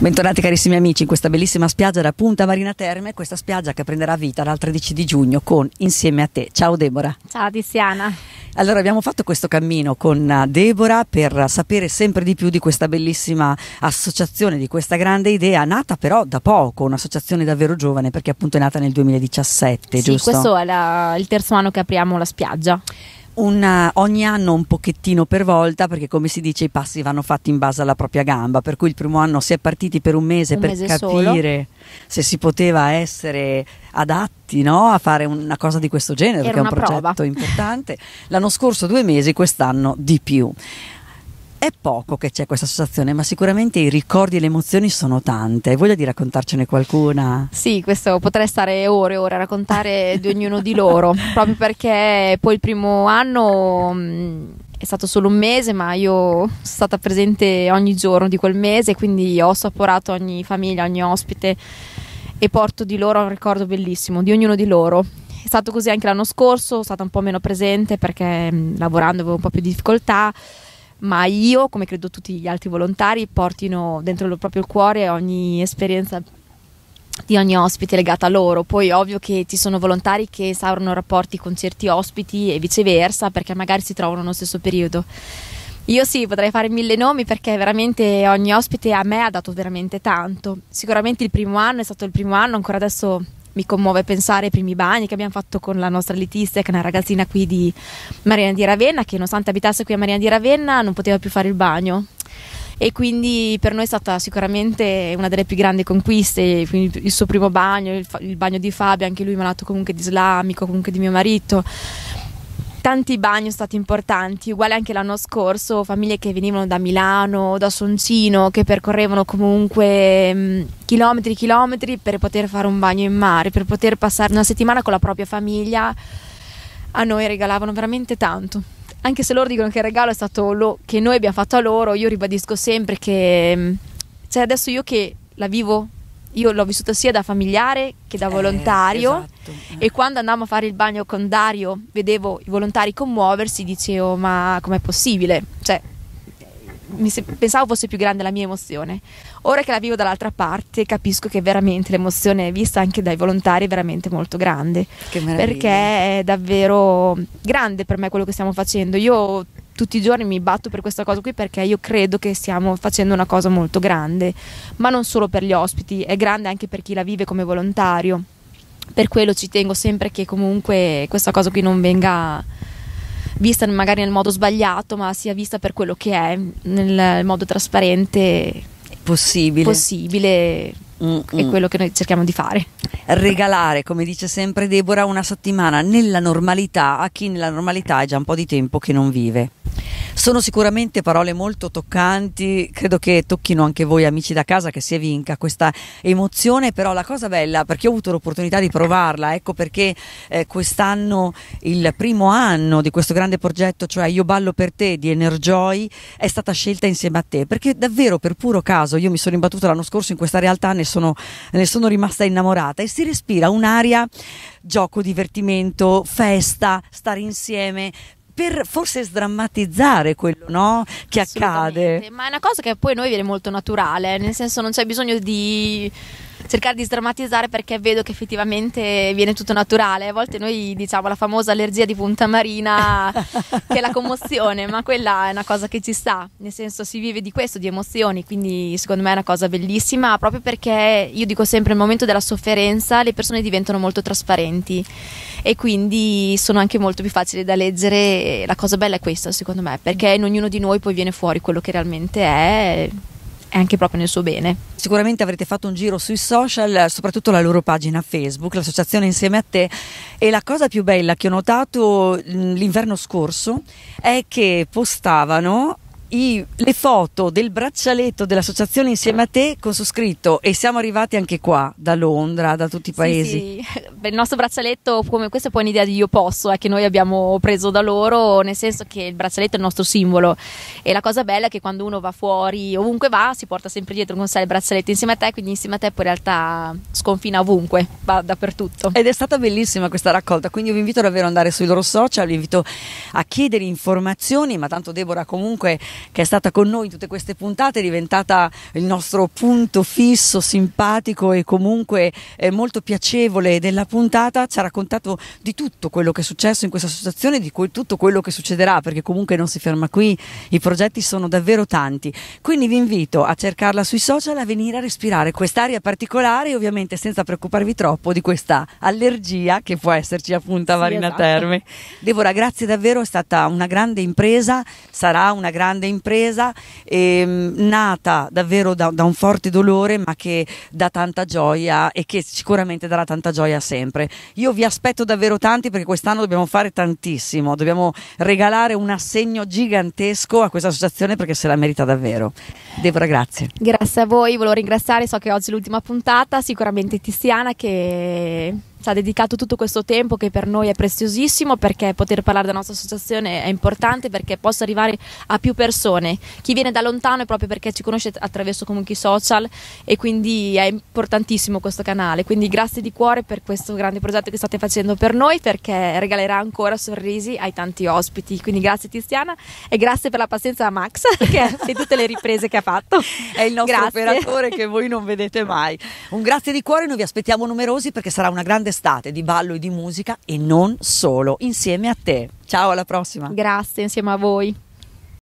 Bentornati carissimi amici in questa bellissima spiaggia da Punta Marina Terme, questa spiaggia che prenderà vita dal 13 di giugno con Insieme a te. Ciao Debora. Ciao Tiziana. Allora abbiamo fatto questo cammino con eh, Debora per sapere sempre di più di questa bellissima associazione, di questa grande idea nata però da poco, un'associazione davvero giovane perché appunto è nata nel 2017, sì, giusto? Questo è la, il terzo anno che apriamo la spiaggia una, eh, ogni anno un pochettino per volta, perché come si dice i passi vanno fatti in base alla propria gamba, per cui il primo anno si è partiti per un mese un per mese capire solo. se si poteva essere adatti no? a fare una cosa di questo genere, Era che è un progetto prova. importante. L'anno scorso due mesi, quest'anno di più. È poco che c'è questa associazione, ma sicuramente i ricordi e le emozioni sono tante. Voglia di raccontarcene qualcuna? Sì, questo potrei stare ore e ore a raccontare di ognuno di loro, proprio perché poi il primo anno mh, mm, è stato solo un mese, ma io sono stata presente ogni giorno di quel mese, quindi ho assaporato ogni famiglia, ogni ospite e porto di loro un ricordo bellissimo, di ognuno di loro. È stato così anche l'anno scorso, sono stata un po' meno presente perché mh, mm, lavorando avevo un po' più di difficoltà ma io, come credo tutti gli altri volontari, portino dentro il proprio cuore ogni esperienza di ogni ospite legata a loro. Poi ovvio che ci sono volontari che instaurano rapporti con certi ospiti e viceversa perché magari si trovano nello stesso periodo. Io sì, potrei fare mille nomi perché veramente ogni ospite a me ha dato veramente tanto. Sicuramente il primo anno è stato il primo anno, ancora adesso mi commuove pensare ai primi bagni che abbiamo fatto con la nostra elitista, che è una ragazzina qui di Marina di Ravenna, che nonostante abitasse qui a Marina di Ravenna non poteva più fare il bagno. E quindi per noi è stata sicuramente una delle più grandi conquiste, il suo primo bagno, il, il bagno di Fabio, anche lui malato comunque di islamico, comunque di mio marito tanti bagni sono stati importanti, uguale anche l'anno scorso, famiglie che venivano da Milano, da Soncino, che percorrevano comunque mh, mm, chilometri e chilometri per poter fare un bagno in mare, per poter passare una settimana con la propria famiglia, a noi regalavano veramente tanto. Anche se loro dicono che il regalo è stato lo che noi abbiamo fatto a loro, io ribadisco sempre che... Mh, mm, cioè adesso io che la vivo io l'ho vissuto sia da familiare che da eh, volontario esatto. eh, esatto. e quando andavamo a fare il bagno con Dario vedevo i volontari commuoversi, dicevo ma com'è possibile? Cioè, se- pensavo fosse più grande la mia emozione. Ora che la vivo dall'altra parte capisco che veramente l'emozione vista anche dai volontari è veramente molto grande. Perché è davvero grande per me quello che stiamo facendo. Io tutti i giorni mi batto per questa cosa qui perché io credo che stiamo facendo una cosa molto grande, ma non solo per gli ospiti, è grande anche per chi la vive come volontario. Per quello ci tengo sempre che comunque questa cosa qui non venga vista magari nel modo sbagliato, ma sia vista per quello che è, nel modo trasparente possibile. possibile Mm, è quello che noi cerchiamo di fare. Regalare, come dice sempre Deborah, una settimana nella normalità a chi nella normalità è già un po' di tempo che non vive. Sono sicuramente parole molto toccanti, credo che tocchino anche voi amici da casa che si evinca questa emozione, però la cosa bella, perché ho avuto l'opportunità di provarla, ecco perché eh, quest'anno il primo anno di questo grande progetto, cioè Io ballo per te di Enerjoy, è stata scelta insieme a te, perché davvero per puro caso io mi sono imbattuta l'anno scorso in questa realtà, ne sono, ne sono rimasta innamorata e si respira un'aria gioco, divertimento, festa, stare insieme, per forse sdrammatizzare quello no? che accade. Ma è una cosa che poi a noi viene molto naturale, nel senso non c'è bisogno di cercare di sdrammatizzare perché vedo che effettivamente viene tutto naturale. A volte noi diciamo la famosa allergia di punta marina che è la commozione, ma quella è una cosa che ci sta, nel senso si vive di questo, di emozioni, quindi secondo me è una cosa bellissima proprio perché io dico sempre nel momento della sofferenza le persone diventano molto trasparenti e quindi sono anche molto più facili da leggere. La cosa bella è questa secondo me, perché in ognuno di noi poi viene fuori quello che realmente è è anche proprio nel suo bene. Sicuramente avrete fatto un giro sui social, soprattutto la loro pagina Facebook, l'associazione Insieme a te. E la cosa più bella che ho notato l'inverno scorso è che postavano i, le foto del braccialetto dell'associazione insieme a te con su scritto e siamo arrivati anche qua da Londra, da tutti i paesi. Sì, sì. Il nostro braccialetto, come questa è poi un'idea di Io Posso, eh, che noi abbiamo preso da loro, nel senso che il braccialetto è il nostro simbolo e la cosa bella è che quando uno va fuori, ovunque va, si porta sempre dietro con sé il braccialetto insieme a te, quindi insieme a te poi in realtà sconfina ovunque, va dappertutto. Ed è stata bellissima questa raccolta, quindi vi invito davvero ad andare sui loro social, vi invito a chiedere informazioni, ma tanto Deborah comunque che è stata con noi in tutte queste puntate, è diventata il nostro punto fisso, simpatico e comunque eh, molto piacevole della puntata, ci ha raccontato di tutto quello che è successo in questa associazione, di tutto quello che succederà, perché comunque non si ferma qui, i progetti sono davvero tanti. Quindi vi invito a cercarla sui social, a venire a respirare quest'aria particolare, ovviamente senza preoccuparvi troppo di questa allergia che può esserci appunto a Marina sì, esatto. Terme. Deborah, grazie davvero, è stata una grande impresa, sarà una grande impresa ehm, nata davvero da, da, un forte dolore ma che dà tanta gioia e che sicuramente darà tanta gioia sempre. Io vi aspetto davvero tanti perché quest'anno dobbiamo fare tantissimo, dobbiamo regalare un assegno gigantesco a questa associazione perché se la merita davvero. Deborah, grazie. Grazie a voi, volevo ringraziare, so che oggi è l'ultima puntata, sicuramente Tiziana che ci ha dedicato tutto questo tempo che per noi è preziosissimo perché poter parlare della nostra associazione è importante perché possa arrivare a più persone. Chi viene da lontano è proprio perché ci conosce attraverso comunque i social e quindi è importantissimo questo canale. Quindi grazie di cuore per questo grande progetto che state facendo per noi perché regalerà ancora sorrisi ai tanti ospiti. Quindi grazie Tiziana e grazie per la pazienza a Max e tutte le riprese che ha fatto. È il nostro grazie. operatore che voi non vedete mai. Un grazie di cuore, noi vi aspettiamo numerosi perché sarà una grande grande estate di ballo e di musica e non solo, insieme a te. Ciao, alla prossima. Grazie, insieme a voi.